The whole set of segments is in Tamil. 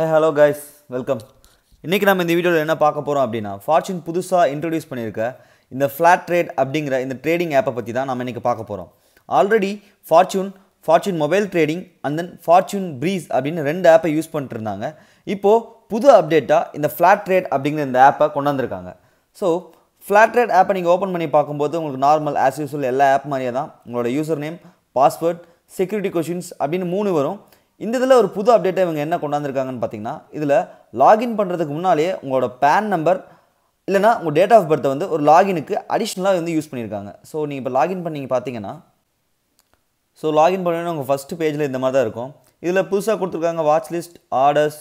ஹே ஹலோ கைஸ் வெல்கம் இன்றைக்கி நம்ம இந்த வீடியோவில் என்ன பார்க்க போகிறோம் அப்படின்னா ஃபார்ச்சூன் புதுசாக இன்ட்ரடியூஸ் பண்ணியிருக்க இந்த ஃப்ளாட் ட்ரேட் அப்படிங்கிற இந்த ட்ரேடிங் ஆப்பை பற்றி தான் நம்ம இன்றைக்கி பார்க்க போகிறோம் already fortune fortune mobile trading and then fortune ப்ரீஸ் அப்படின்னு ரெண்டு ஆப்பை யூஸ் பண்ணிட்டுருந்தாங்க இப்போது புது அப்டேட்டாக இந்த ஃப்ளாட் ட்ரேட் அப்படிங்கிற இந்த ஆப்பை கொண்டாந்துருக்காங்க ஸோ ஃப்ளாட் ட்ரேட் ஆப்பை நீங்கள் ஓப்பன் பண்ணி பார்க்கும்போது உங்களுக்கு நார்மல் ஆஸ் யூஸ்வல் எல்லா ஆப் மாதிரியே தான் உங்களோட user name password security questions அப்படின்னு மூணு வரும் இந்த இதில் ஒரு புது அப்டேட்டை இவங்க என்ன கொண்டாந்துருக்காங்கன்னு பார்த்தீங்கன்னா இதில் லாகின் பண்ணுறதுக்கு முன்னாலே உங்களோட பேன் நம்பர் இல்லைனா உங்கள் டேட் ஆஃப் பர்த்தை வந்து ஒரு லாகினுக்கு அடிஷ்னலாக வந்து யூஸ் பண்ணியிருக்காங்க ஸோ நீங்கள் இப்போ லாகின் பண்ணி பார்த்தீங்கன்னா ஸோ லாகின் பண்ணணும் உங்கள் ஃபஸ்ட்டு பேஜில் இந்த மாதிரி தான் இருக்கும் இதில் புதுசாக கொடுத்துருக்காங்க வாட்ச் லிஸ்ட் ஆர்டர்ஸ்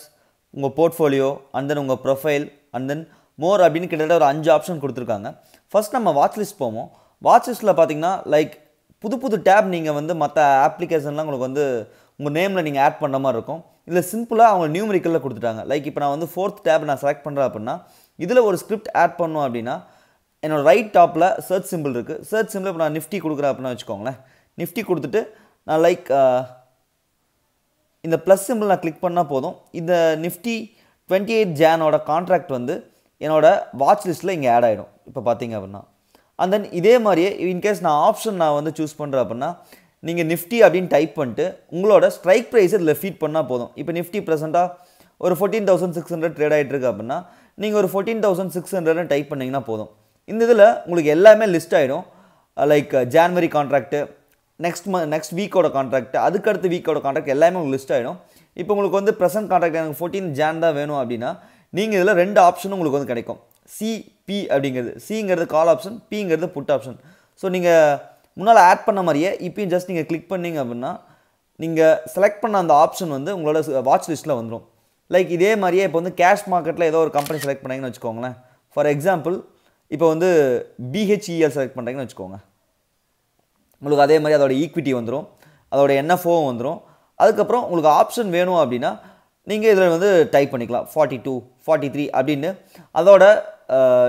உங்கள் போர்ட்ஃபோலியோ அண்ட் தென் உங்கள் ப்ரொஃபைல் அண்ட் தென் மோர் அப்படின்னு கிட்டத்தட்ட ஒரு அஞ்சு ஆப்ஷன் கொடுத்துருக்காங்க ஃபஸ்ட் நம்ம வாட்ச் லிஸ்ட் போவோம் வாட்ச் லிஸ்ட்டில் பார்த்தீங்கன்னா லைக் புது புது டேப் நீங்கள் வந்து மற்ற ஆப்ளிகேஷன்லாம் உங்களுக்கு வந்து உங்கள் நேமில் நீங்கள் ஆட் பண்ணுற மாதிரி இருக்கும் இதில் சிம்பிளாக அவங்க நியூமரிக்கலில் கொடுத்துட்டாங்க லைக் இப்போ நான் வந்து ஃபோர்த் டேப் நான் செலக்ட் பண்ணுறேன் அப்படின்னா இதில் ஒரு ஸ்கிரிப்ட் ஆட் பண்ணோம் அப்படின்னா என்னோடய ரைட் டாப்பில் சர்ச் சிம்பிள் இருக்குது சர்ச் சிம்பிள் இப்போ நான் நிஃப்டி கொடுக்குறேன் அப்படின்னா வச்சுக்கோங்களேன் நிஃப்டி கொடுத்துட்டு நான் லைக் இந்த ப்ளஸ் சிம்பிள் நான் கிளிக் பண்ணால் போதும் இந்த நிஃப்டி டுவெண்ட்டி எயிட் ஜேனோட கான்ட்ராக்ட் வந்து என்னோடய வாட்ச் லிஸ்ட்டில் இங்கே ஆட் ஆகிடும் இப்போ பார்த்தீங்க அப்படின்னா அண்ட் தென் இதே மாதிரியே இன்கேஸ் நான் ஆப்ஷன் நான் வந்து சூஸ் பண்ணுறேன் அப்படின்னா நீங்கள் நிஃப்டி அப்படின்னு டைப் பண்ணிட்டு உங்களோட ஸ்ட்ரைக் ப்ரைஸ் இதில் ஃபீட் பண்ணால் போதும் இப்போ நிஃப்டி ப்ரெசெண்ட்டாக ஒரு fourteen thousand six hundred trade ஆகிட்டு இருக்கு அப்படின்னா நீங்கள் ஒரு fourteen thousand six hundred type பண்ணிங்கன்னா போதும் இந்த இதில் உங்களுக்கு எல்லாமே லிஸ்ட் ஆகிடும் லைக் ஜான்வரி கான்ட்ராக்ட்டு நெக்ஸ்ட் ம நெக்ஸ்ட் வீக்கோட கான்ட்ராக்ட் அதுக்கடுத்த வீக்கோட கான்ட்ராக்ட் எல்லாமே உங்களுக்கு லிஸ்ட் ஆகிடும் இப்போ உங்களுக்கு வந்து ப்ரெசென்ட் கான்ட்ராக்ட் எனக்கு ஃபோர்டீன் ஜான் தான் வேணும் அப்படின்னா நீங்கள் இதில் ரெண்டு ஆப்ஷனும் உங்களுக்கு வந்து கிடைக்கும் சி பி அப்படிங்கிறது சிங்கிறது கால் ஆப்ஷன் பிங்கிறது புட் ஆப்ஷன் ஸோ நீங்கள் முன்னால் ஆட் பண்ண மாதிரியே இப்பயும் ஜஸ்ட் நீங்கள் கிளிக் பண்ணிங்க அப்படின்னா நீங்கள் செலக்ட் பண்ண அந்த ஆப்ஷன் வந்து உங்களோட வாட்ச் லிஸ்ட்டில் வந்துடும் லைக் இதே மாதிரியே இப்போ வந்து கேஷ் மார்க்கெட்டில் ஏதோ ஒரு கம்பெனி செலக்ட் பண்ணிங்கன்னு வச்சுக்கோங்களேன் ஃபார் எக்ஸாம்பிள் இப்போ வந்து பிஹெச்இஎல் செலக்ட் e பண்ணுறீங்கன்னு வச்சுக்கோங்க உங்களுக்கு அதே மாதிரி அதோட ஈக்விட்டி வந்துடும் அதோட என்எஃப்ஓவும் வந்துடும் அதுக்கப்புறம் உங்களுக்கு ஆப்ஷன் வேணும் அப்படின்னா நீங்கள் இதில் வந்து டைப் பண்ணிக்கலாம் ஃபார்ட்டி டூ ஃபார்ட்டி த்ரீ அப்படின்னு அதோட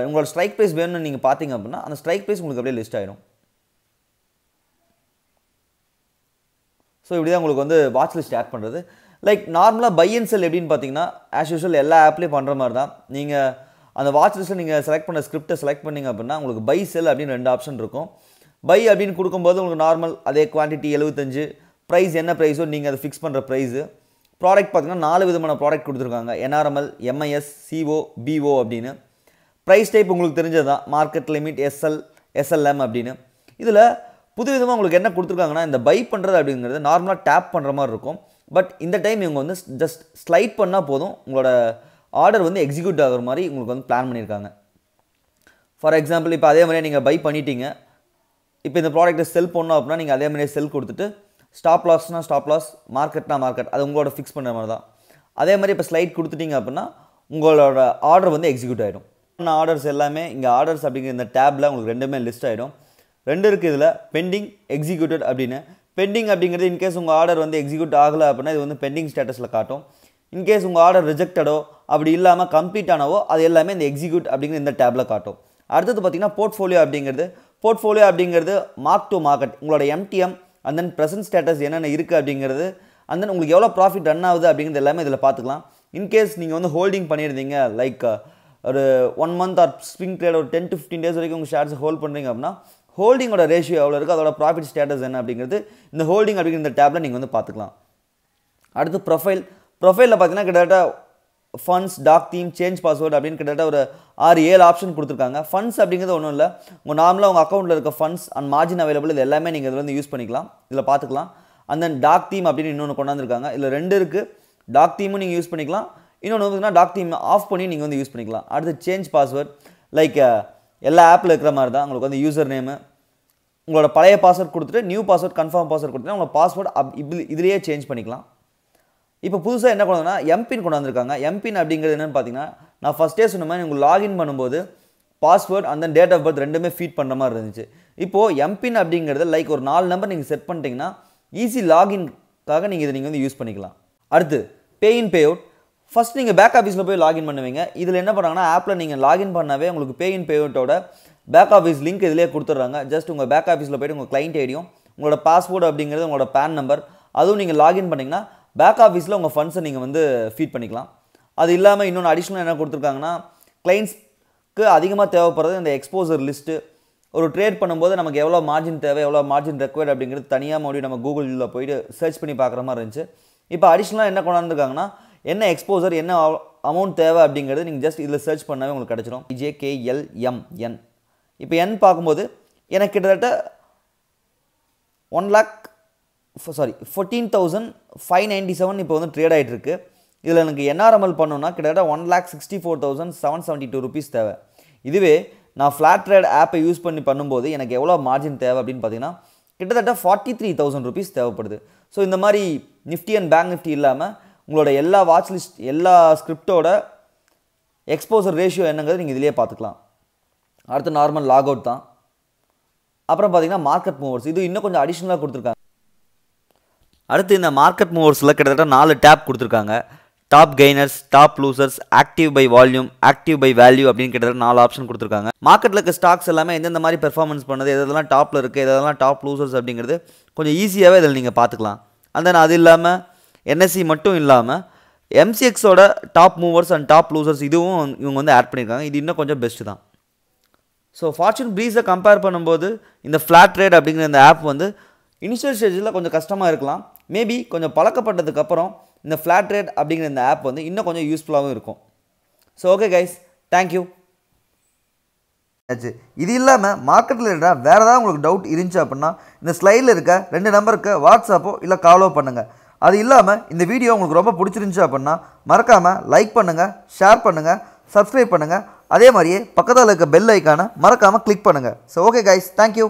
உங்களோட ஸ்ட்ரைக் ப்ரைஸ் வேணும்னு நீங்கள் பார்த்தீங்க அப்படின்னா அந்த ஸ்ட்ரைக் ப்ரைஸ் உங்களுக்கு அப்படியே லிஸ்ட் ஆகிடும் ஸோ இப்படி தான் உங்களுக்கு வந்து வாட்ச் லிஸ்ட் ஆட் பண்ணுறது லைக் நார்மலாக பை அண்ட் செல் எப்படின்னு பார்த்தீங்கன்னா ஆஸ் யூஷுவல் எல்லா ஆப்லேயும் பண்ணுற மாதிரி தான் நீங்கள் அந்த வாட்ச் லிஸ்ட்டில் நீங்கள் செலக்ட் பண்ண ஸ்கிரிப்டை செலக்ட் பண்ணிங்க அப்படின்னா உங்களுக்கு பை செல் அப்படின்னு ரெண்டு ஆப்ஷன் இருக்கும் பை அப்படின்னு கொடுக்கும்போது உங்களுக்கு நார்மல் அதே குவான்டிட்டி எழுபத்தஞ்சு ப்ரைஸ் என்ன ப்ரைஸோ நீங்கள் அதை ஃபிக்ஸ் பண்ணுற ப்ரைஸு ப்ராடக்ட் பார்த்தீங்கன்னா நாலு விதமான ப்ராடக்ட் கொடுத்துருக்காங்க என்ஆர்எம்எல் எம்ஐஎஸ் சிஓ பிஓ அப்படின்னு ப்ரைஸ் டைப் உங்களுக்கு தெரிஞ்சது தான் மார்க்கெட் லிமிட் எஸ்எல் எஸ்எல்எம் அப்படின்னு இதில் புதுவிதமாக உங்களுக்கு என்ன கொடுத்துருக்காங்கன்னா இந்த பை பண்ணுறது அப்படிங்கிறது நார்மலாக டேப் பண்ணுற மாதிரி இருக்கும் பட் இந்த டைம் இவங்க வந்து ஜஸ்ட் ஸ்லைட் பண்ணால் போதும் உங்களோட ஆர்டர் வந்து எக்ஸிக்யூட் ஆகிற மாதிரி உங்களுக்கு வந்து பிளான் பண்ணியிருக்காங்க ஃபார் எக்ஸாம்பிள் இப்போ அதே மாதிரியே நீங்கள் பை பண்ணிட்டீங்க இப்போ இந்த ப்ராடக்ட்டை செல் பண்ணோம் அப்படின்னா நீங்கள் அதே மாதிரியே செல் கொடுத்துட்டு ஸ்டாப் லாஸ்னால் ஸ்டாப் லாஸ் மார்க்கெட்னா மார்க்கெட் அது உங்களோட ஃபிக்ஸ் பண்ணுற மாதிரி தான் அதே மாதிரி இப்போ ஸ்லைட் கொடுத்துட்டிங்க அப்படின்னா உங்களோட ஆர்டர் வந்து எக்ஸிக்யூட் ஆகிடும் ஆர்டர்ஸ் எல்லாமே இங்கே ஆர்டர்ஸ் அப்படிங்கிற இந்த டேப்பில் உங்களுக்கு ரெண்டுமே லிஸ்ட் ஆகிடும் ரெண்டு இருக்குது இதில் பெண்டிங் எக்ஸிக்யூட்டட் அப்படின்னு பெண்டிங் அப்படிங்கிறது இன்கேஸ் உங்கள் ஆர்டர் வந்து எக்ஸிக்யூட் ஆகலை அப்படின்னா இது வந்து பெண்டிங் ஸ்டேட்டஸில் காட்டும் இன்கேஸ் உங்கள் ஆர்டர் ரிஜெக்டடோ அப்படி இல்லாமல் கம்ப்ளீட் ஆனவோ அது எல்லாமே இந்த எக்ஸிக்யூட் அப்படிங்கிற இந்த டேப்பில் காட்டும் அடுத்தது பார்த்திங்கன்னா போர்ட்ஃபோலியோ அப்படிங்கிறது போர்ட்ஃபோலியோ அப்படிங்கிறது மார்க் டு மார்க்கெட் உங்களோட MTM and then present status என்னென்ன இருக்குது அப்படிங்கிறது அண்ட் தென் உங்களுக்கு எவ்வளோ ப்ராஃபிட் ரன் ஆகுது அப்படிங்கிறது எல்லாமே இதில் பார்த்துக்கலாம் இன்கேஸ் நீங்கள் வந்து ஹோல்டிங் பண்ணியிருந்தீங்க லைக் ஒரு ஒன் மந்த் ஆர் ஸ்ப்ரிங் ட்ரேட் ஒரு டென் டு ஃபிஃப்டின் டேஸ் வரைக்கும் உங்கள் ஷேர்ஸ் ஹோல்ட் பண்ணுறீங்க அப்படின்னா ஹோல்டிங்கோட ரேஷியோ எவ்வளோ இருக்குது அதோட ப்ராஃபிட் ஸ்டேட்டஸ் என்ன அப்படிங்கிறது இந்த ஹோல்டிங் அப்படிங்கிற இந்த டேப்பில் நீங்கள் வந்து பார்த்துக்கலாம் அடுத்து ப்ரொஃபைல் ப்ரொஃபைலில் பார்த்தீங்கன்னா கிட்டத்தட்ட funds dark theme change password அப்படின்னு கிட்டத்தட்ட ஒரு ஆறு ஏழு ஆப்ஷன் கொடுத்துருக்காங்க ஃபண்ட்ஸ் அப்படிங்கிறது ஒன்றும் இல்லை உங்கள் நார்மலாக உங்கள் அக்கௌண்ட்டில் இருக்க ஃபண்ட்ஸ் அண்ட் மார்ஜின் அவைலபிள் இது எல்லாமே நீங்கள் இதில் வந்து யூஸ் பண்ணிக்கலாம் இதில் பார்த்துக்கலாம் அண்ட் தென் டாக் தீம் அப்படின்னு இன்னொன்று கொண்டாந்துருக்காங்க இதில் ரெண்டு இருக்குது டாக் தீமும் நீங்கள் யூஸ் பண்ணிக்கலாம் இன்னொன்று பார்த்தீங்கன்னா டாக் தீம் ஆஃப் பண்ணி நீங்கள் வந்து யூஸ் பண்ணிக்கலாம் அடுத்து சேஞ்ச் பாஸ்வேர்ட் லைக் எல்லா ஆப்பில் இருக்கிற மாதிரி தான் உங்களுக்கு வந்து யூசர் நேமு உங்களோட பழைய பாஸ்வேர்ட் கொடுத்துட்டு நியூ பாஸ்வேர்ட் கன்ஃபார்ம் பாஸ்வேர்ட் கொடுத்துட்டு உங்களோட பாஸ்வேர்ட் அப் இப்படி இதுலேயே சேஞ்ச் பண்ணிக்கலாம் இப்போ புதுசாக என்ன கொண்டு வந்தால் எம்பின் கொண்டு வந்திருக்காங்க எம்பின் அப்படிங்கிறது என்னென்னு பார்த்தீங்கன்னா நான் ஃபஸ்ட்டே சொன்ன மாதிரி உங்களுக்கு லாகின் பண்ணும்போது பாஸ்வேர்ட் அந்த டேட் ஆஃப் பர்த் ரெண்டுமே ஃபீட் பண்ணுற மாதிரி இருந்துச்சு இப்போது எம்பின் அப்படிங்கிறது லைக் ஒரு நாலு நம்பர் நீங்கள் செட் பண்ணிட்டீங்கன்னா ஈஸி லாகின்காக நீங்கள் இதை நீங்கள் வந்து யூஸ் பண்ணிக்கலாம் அடுத்து pay in pay out first நீங்கள் பேக் ஆஃபீஸில் போய் லாகின் பண்ணுவீங்க இதில் என்ன பண்ணுறாங்கன்னா ஆப்பில் நீங்கள் லாகின் பண்ணவே உங்களுக்கு பே இன் பேமெண்ட்டோட பேக் ஆஃபீஸ் லிங்க் இதிலே கொடுத்துட்றாங்க ஜஸ்ட் உங்கள் பேக் ஆஃபீஸில் போய்ட்டு உங்கள் கிளைண்ட் ஐடியும் உங்களோட பாஸ்போர்ட் அப்படிங்கிறது உங்களோட பேன் நம்பர் அதுவும் நீங்கள் லாகின் பண்ணிங்கன்னா பேக் ஆஃபீஸில் உங்கள் ஃபண்ட்ஸை நீங்கள் வந்து ஃபீட் பண்ணிக்கலாம் அது இல்லாமல் இன்னொன்று அடிஷ்னலாக என்ன கொடுத்துருக்காங்கன்னா கிளைண்ட்ஸ்க்கு அதிகமாக தேவைப்படுறது இந்த எக்ஸ்போசர் லிஸ்ட்டு ஒரு ட்ரேட் பண்ணும்போது நமக்கு எவ்வளோ மார்ஜின் தேவை எவ்வளோ மார்ஜின் ரெக்வயர்ட் அப்படிங்கிறது தனியாக மறுபடியும் நம்ம கூகுளில் போயிட்டு சர்ச் பண்ணி பார்க்குற மாதிரி இருந்துச்சு இப்போ அடிஷ்னலாக என்ன கொண்டாந்துருக்காங்கன்னா என்ன எக்ஸ்போசர் என்ன அமௌண்ட் தேவை அப்படிங்கிறது நீங்கள் ஜஸ்ட் இதில் சர்ச் பண்ணாவே உங்களுக்கு கிடச்சிரும் இஜேகேஎல்எம் என் இப்போ என் பார்க்கும்போது எனக்கு கிட்டத்தட்ட one lakh sorry fourteen thousand five ninety seven இப்போ வந்து ட்ரேட் ஆகிட்டு இதில் எனக்கு என்ஆர்எம்எல் பண்ணணுன்னா கிட்டத்தட்ட one lakh sixty four thousand seven seventy two rupees தேவை இதுவே நான் ஃப்ளாட் ட்ரேட் ஆப்பை யூஸ் பண்ணி பண்ணும்போது எனக்கு எவ்வளோ மார்ஜின் தேவை அப்படின்னு பார்த்தீங்கன்னா கிட்டத்தட்ட ஃபார்ட்டி த்ரீ தௌசண்ட் ருபீஸ் தேவைப்படுது ஸோ இந்த மாதிரி நிஃப்டி அண்ட் பேங்க் நிஃப்டி இல்லாமல் உங்களோட எல்லா வாட்ச் லிஸ்ட் எல்லா ஸ்கிரிப்டோட எக்ஸ்போசர் ரேஷியோ என்னங்கிறது நீங்கள் இதிலே பார்த்துக்கலாம் அடுத்து நார்மல் லாக் அவுட் தான் அப்புறம் பார்த்தீங்கன்னா மார்க்கெட் மூவர்ஸ் இது இன்னும் கொஞ்சம் அடிஷ்னலாக கொடுத்துருக்காங்க அடுத்து இந்த மார்க்கெட் மூவர்ஸில் கிட்டத்தட்ட நாலு டேப் கொடுத்துருக்காங்க top gainers top losers active by volume active by value அப்படின்னு கிட்டத்தட்ட நாலு ஆப்ஷன் கொடுத்துருக்காங்க மார்க்கெட்டில் இருக்க ஸ்டாக்ஸ் எல்லாமே எந்தெந்த மாதிரி பெர்ஃபார்மன்ஸ் பண்ணது எதெல்லாம் டாப்பில் இருக்குது எதெல்லாம் டாப் லூசர்ஸ் அப்படிங்கிறது கொஞ்சம் ஈஸியாகவே இதில் நீங்கள் பார்த்துக்கலாம் அந்த அது இல்லாமல் என்எஸ்சி மட்டும் இல்லாமல் எம்சிஎக்ஸோட top movers and top losers இதுவும் இவங்க வந்து ஆட் பண்ணியிருக்காங்க இது இன்னும் கொஞ்சம் பெஸ்ட்டு தான் ஸோ ஃபார்ச்சூன் ப்ரீஸை கம்பேர் பண்ணும்போது இந்த ஃப்ளாட் ரேட் அப்படிங்கிற இந்த ஆப் வந்து இனிஷியல் ஸ்டேஜில் கொஞ்சம் கஷ்டமாக இருக்கலாம் மேபி கொஞ்சம் பழக்கப்பட்டதுக்கப்புறம் இந்த ஃப்ளாட் ரேட் அப்படிங்கிற இந்த ஆப் வந்து இன்னும் கொஞ்சம் யூஸ்ஃபுல்லாகவும் இருக்கும் ஸோ ஓகே கைஸ் தேங்க்யூ ஆச்சு இது இல்லாமல் மார்க்கெட்டில் இருக்கிற வேறு ஏதாவது உங்களுக்கு டவுட் இருந்துச்சு அப்படின்னா இந்த ஸ்லைடில் இருக்க ரெண்டு நம்பருக்கு வாட்ஸ்அப்போ இல்லை காலோ பண்ணுங்கள் அது இல்லாமல் இந்த வீடியோ உங்களுக்கு ரொம்ப பிடிச்சிருந்துச்சு அப்படின்னா மறக்காமல் லைக் பண்ணுங்கள் ஷேர் பண்ணுங்கள் சப்ஸ்கிரைப் பண்ணுங்கள் அதே மாதிரியே பக்கத்தில் இருக்க பெல் ஐக்கானை மறக்காமல் கிளிக் பண்ணுங்கள் ஸோ ஓகே கைஸ் தேங்க்யூ